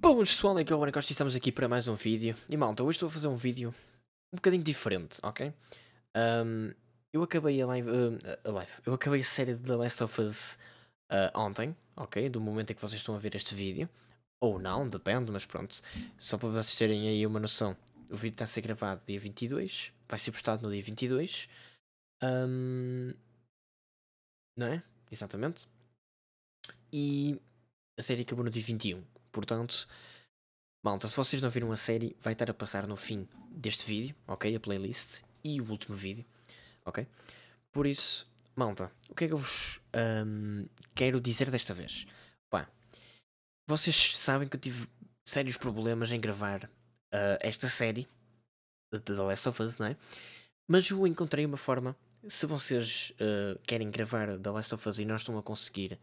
Bom pessoal, aqui é o Bruno e estamos aqui para mais um vídeo. E malta, hoje estou a fazer um vídeo um bocadinho diferente, ok? Um, eu acabei a live, uh, a live, eu acabei a série de The Last of Us uh, ontem, ok? Do momento em que vocês estão a ver este vídeo. Ou não, depende, mas pronto. Só para vocês terem aí uma noção. O vídeo está a ser gravado dia 22, vai ser postado no dia 22. Um, não é? Exatamente. E a série acabou no dia 21. Portanto, malta, se vocês não viram a série, vai estar a passar no fim deste vídeo, ok? A playlist e o último vídeo, ok? Por isso, malta, o que é que eu vos um, quero dizer desta vez? Pá, vocês sabem que eu tive sérios problemas em gravar uh, esta série de The Last of Us, não é? Mas eu encontrei uma forma. Se vocês uh, querem gravar The Last of Us e não estão a conseguir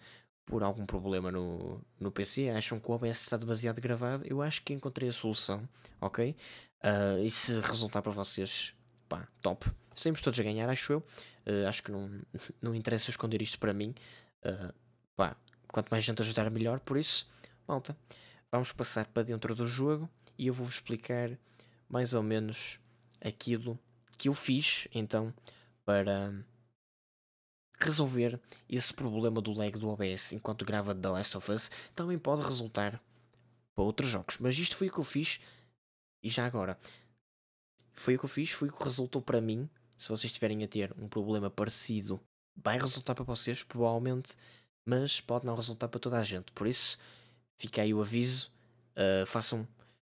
por algum problema no, no PC, acham que o OBS está demasiado gravado. Eu acho que encontrei a solução, ok? Uh, e se resultar para vocês, pá, top. Sempre todos a ganhar, acho eu. Uh, acho que não, não interessa esconder isto para mim. Uh, pá, quanto mais gente ajudar, melhor. Por isso, malta, vamos passar para dentro do jogo e eu vou-vos explicar mais ou menos aquilo que eu fiz então para resolver esse problema do lag do OBS enquanto grava The Last of Us também pode resultar para outros jogos. Mas isto foi o que eu fiz e já agora. Foi o que eu fiz, foi o que resultou para mim. Se vocês estiverem a ter um problema parecido, vai resultar para vocês, provavelmente, mas pode não resultar para toda a gente. Por isso, fica aí o aviso. Uh, façam.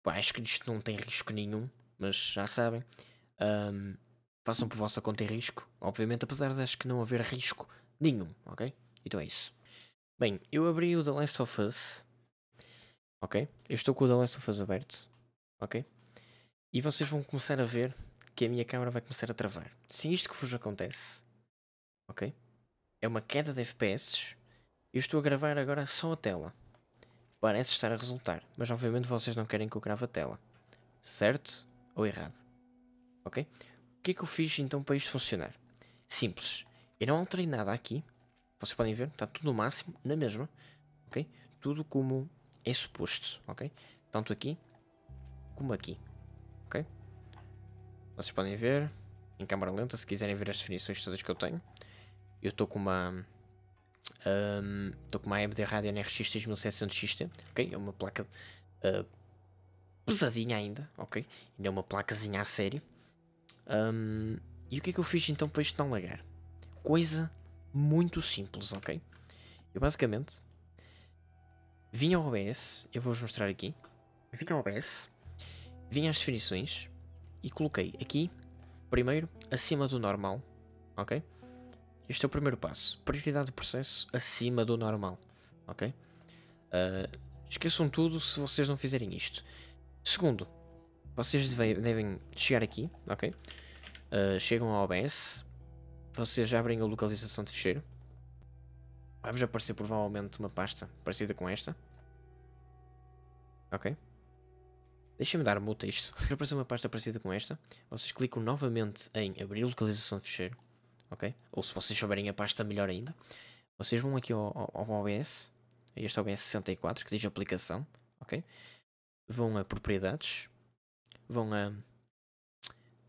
Pô, acho que isto não tem risco nenhum, mas já sabem. Um, Façam por vossa conta e risco, obviamente, apesar de acho que não haver risco nenhum, ok? Então é isso. Bem, eu abri o The Last of Us, ok? Eu estou com o The Last of Us aberto, ok? E vocês vão começar a ver que a minha câmera vai começar a travar. Se isto que vos acontece, ok? É uma queda de FPS. Eu estou a gravar agora só a tela. Parece estar a resultar, mas obviamente vocês não querem que eu grave a tela. Certo ou errado? Ok? que é que eu fiz então para isto funcionar? Simples. Eu não alterei nada aqui. Vocês podem ver, está tudo no máximo, na mesma. Ok? Tudo como é suposto. Ok? Tanto aqui como aqui. Ok? Vocês podem ver em câmera lenta, se quiserem ver as definições todas que eu tenho. Eu estou com uma. Estou um, com uma AMD Radeon RX 6700XT, ok? É uma placa uh, pesadinha ainda, ok? é uma placazinha a sério. Um, e o que é que eu fiz então para isto não lagar? Coisa muito simples, ok? Eu basicamente vim ao OBS, eu vou-vos mostrar aqui. Vim ao OBS, vim às definições e coloquei aqui, primeiro, acima do normal, ok? Este é o primeiro passo. Prioridade do processo acima do normal, ok? Uh, esqueçam tudo se vocês não fizerem isto. Segundo, vocês devem, chegar aqui, ok? Uh, chegam ao OBS, vocês abrem a localização de fecheiro. Vai-vos aparecer provavelmente uma pasta parecida com esta. Ok? Deixem-me dar multa a isto. Vai aparecer uma pasta parecida com esta. Vocês clicam novamente em abrir localização de fecheiro. Ok? Ou se vocês souberem a pasta, melhor ainda. Vocês vão aqui ao, ao, ao OBS. Este o OBS 64 que diz aplicação. Ok? Vão a propriedades vão a,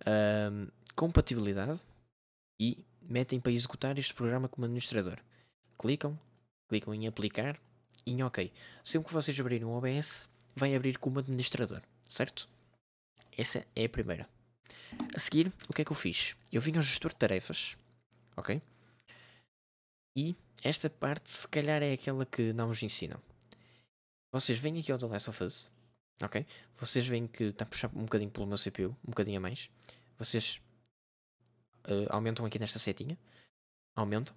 a compatibilidade e metem para executar este programa como administrador. Clicam, clicam em aplicar e em OK. Sempre que vocês abrirem o OBS, vai abrir como administrador, certo? Essa é a primeira. A seguir, o que é que eu fiz? Eu vim ao gestor de tarefas, ok? E esta parte, se calhar, é aquela que não vos ensinam. Vocês vêm aqui ao The Last of Us, ok? Vocês veem que está a puxar um bocadinho pelo meu CPU, um bocadinho a mais. Vocês uh, aumentam aqui nesta setinha, aumentam,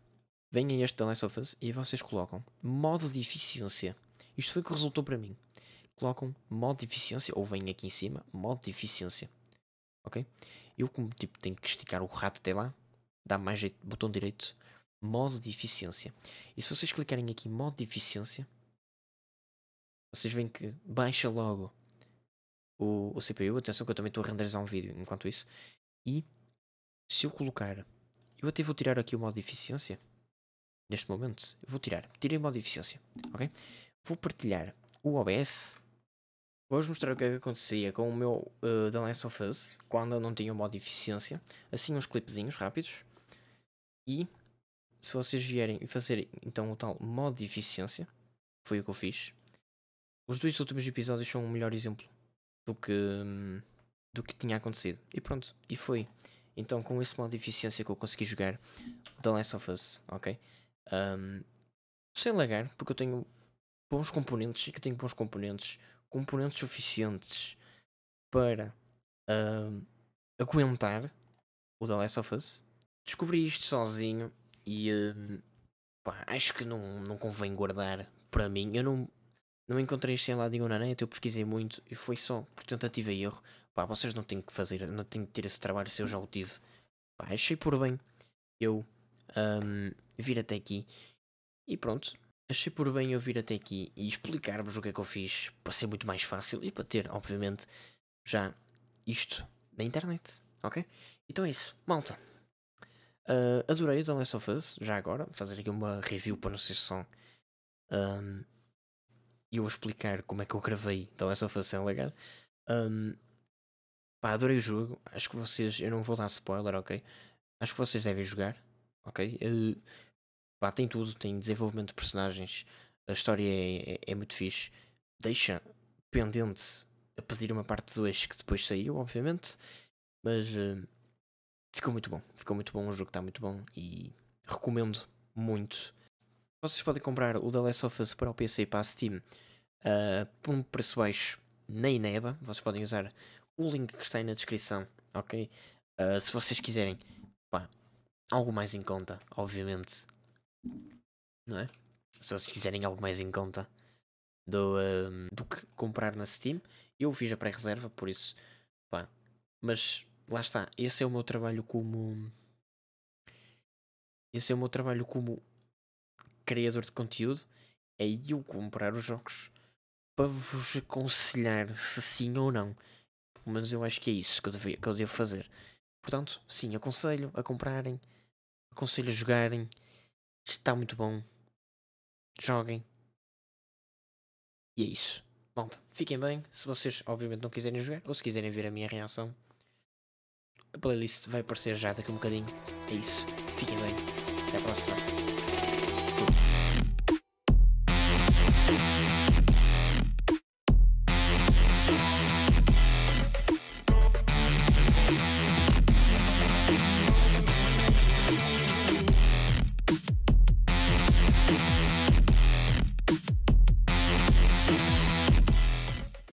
vêm a este da Last of Us e vocês colocam modo de eficiência. Isto foi o que resultou para mim. Colocam modo de eficiência, ou vêm aqui em cima, modo de eficiência. Ok? Eu, como tipo, tenho que esticar o rato até lá, dá mais jeito, botão direito, modo de eficiência. E se vocês clicarem aqui em modo de eficiência, vocês veem que baixa logo o, o CPU. Atenção que eu também estou a renderizar um vídeo enquanto isso. E se eu colocar... Eu até vou tirar aqui o modo de eficiência. Neste momento. vou tirar. Tirei o modo de eficiência. Ok? Vou partilhar o OBS. Vou-vos mostrar o que, é que acontecia com o meu uh, The Last of Us. Quando eu não tinha o modo de eficiência. Assim uns clipezinhos rápidos. E se vocês vierem e fazerem então o tal modo de eficiência, foi o que eu fiz, os dois últimos episódios são um melhor exemplo do que, hum, do que tinha acontecido. E pronto, e foi. Então, com esse modo de eficiência que eu consegui jogar, The Last of Us, ok? Um, sem lagar, porque eu tenho bons componentes e que tenho bons componentes, componentes suficientes para um, aguentar o The Last of Us. Descobri isto sozinho e um, pá, acho que não, não convém guardar para mim. Eu não, não encontrei isto em lado nenhum na é? net, eu pesquisei muito e foi só por tentativa e erro. Pá, vocês não têm que fazer, não têm que ter esse trabalho se eu já o tive. Pá, achei por bem eu um, vir até aqui e pronto. Achei por bem eu vir até aqui e explicar-vos o que é que eu fiz para ser muito mais fácil e para ter, obviamente, já isto na internet, ok? Então é isso, malta. Uh, adorei o The Last of Us, já agora, fazer aqui uma review para não ser só. Um, e eu a explicar como é que eu gravei então é só fazer lagar. Um, pá, adorei o jogo. Acho que vocês. Eu não vou dar spoiler, ok? Acho que vocês devem jogar, ok? Uh, pá, tem tudo, tem desenvolvimento de personagens, a história é, é, é muito fixe. Deixa pendente a pedir uma parte 2 que depois saiu, obviamente, mas uh, ficou muito bom. Ficou muito bom, o jogo está muito bom e recomendo muito vocês podem comprar o The Last of Us para o PC e para a Steam uh, por um preço baixo na Ineba. Vocês podem usar o link que está aí na descrição, ok? Uh, se vocês quiserem, pá, algo mais em conta, obviamente. Não é? Se vocês quiserem algo mais em conta do, ah, do que comprar na Steam, eu fiz a pré-reserva, por isso, pá. Mas lá está, esse é o meu trabalho como. Esse é o meu trabalho como criador de conteúdo, é eu comprar os jogos para vos aconselhar se sim ou não. Pelo menos eu acho que é isso que eu, devia, que eu devo fazer. Portanto, sim, aconselho a comprarem, aconselho a jogarem. Está muito bom. Joguem. E é isso. Malta, fiquem bem. Se vocês, obviamente, não quiserem jogar ou se quiserem ver a minha reação, a playlist vai aparecer já daqui a um bocadinho. É isso. Fiquem bem. Até a próxima.